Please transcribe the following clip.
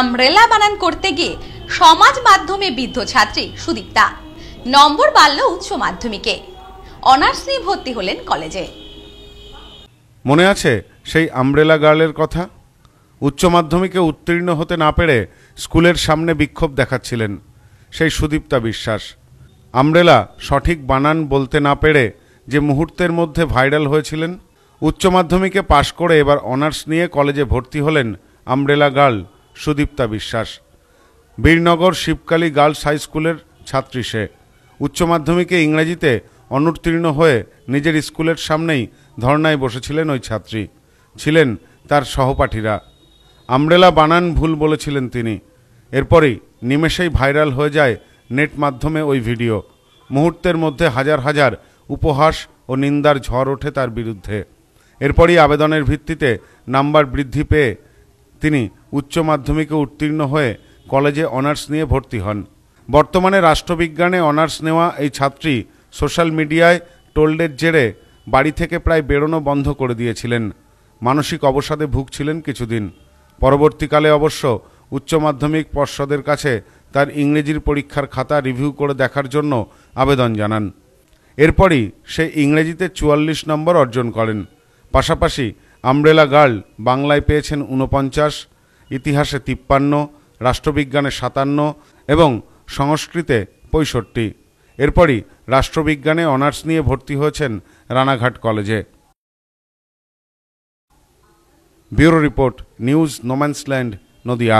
আমরেলা বানান করতে গিয়ে সমাজ মাধ্যমে বৃদ্ধ ছাত্রী সুদীপ্তা নম্বর বাড়ল উচ্চ মাধ্যমিকে অনার্স নিয়ে ভর্তি হলেন কলেজে মনে আছে সেই আমরেলা গার্লের কথা উচ্চ মাধ্যমিকে উত্তীর্ণ হতে না পেরে স্কুলের সামনে বিক্ষোভ দেখাচ্ছিলেন সেই সুদীপ্তা বিশ্বাস আমরেলা সঠিক বানান বলতে না পেরে যে মুহূর্তের মধ্যে ভাইরাল হয়েছিলেন উচ্চ মাধ্যমিকে পাশ করে এবার অনার্স নিয়ে কলেজে ভর্তি হলেন আমরেলা গার্ল সুদীপ্তা বিশ্বাস বীরনগর শিবকালী গার্লস হাই স্কুলের ছাত্রী সে উচ্চ মাধ্যমিকে ইংরেজিতে অনুত্তীর্ণ হয়ে নিজের স্কুলের সামনেই ধর্নায় বসেছিলেন ওই ছাত্রী ছিলেন তার সহপাঠীরা আমরেলা বানান ভুল বলেছিলেন তিনি এরপরই নিমেষেই ভাইরাল হয়ে যায় নেট মাধ্যমে ওই ভিডিও মুহূর্তের মধ্যে হাজার হাজার উপহাস ও নিন্দার ঝড় ওঠে তার বিরুদ্ধে এরপরই আবেদনের ভিত্তিতে নাম্বার বৃদ্ধি পেয়ে তিনি উচ্চ মাধ্যমিকে উত্তীর্ণ হয়ে কলেজে অনার্স নিয়ে ভর্তি হন বর্তমানে রাষ্ট্রবিজ্ঞানে অনার্স নেওয়া এই ছাত্রী সোশ্যাল মিডিয়ায় টোল্ডের জেরে বাড়ি থেকে প্রায় বেরোনো বন্ধ করে দিয়েছিলেন মানসিক অবসাদে ভুগছিলেন কিছুদিন পরবর্তীকালে অবশ্য উচ্চ মাধ্যমিক পর্ষদের কাছে তার ইংরেজির পরীক্ষার খাতা রিভিউ করে দেখার জন্য আবেদন জানান এরপরই সে ইংরেজিতে চুয়াল্লিশ নম্বর অর্জন করেন পাশাপাশি আমব্রেলা গার্ল বাংলায় পেয়েছেন ঊনপঞ্চাশ ইতিহাসে তিপ্পান্ন রাষ্ট্রবিজ্ঞানে সাতান্ন এবং সংস্কৃতে পঁয়ষট্টি এরপরই রাষ্ট্রবিজ্ঞানে অনার্স নিয়ে ভর্তি হয়েছেন রানাঘাট কলেজে bureau report news no man's land Nadia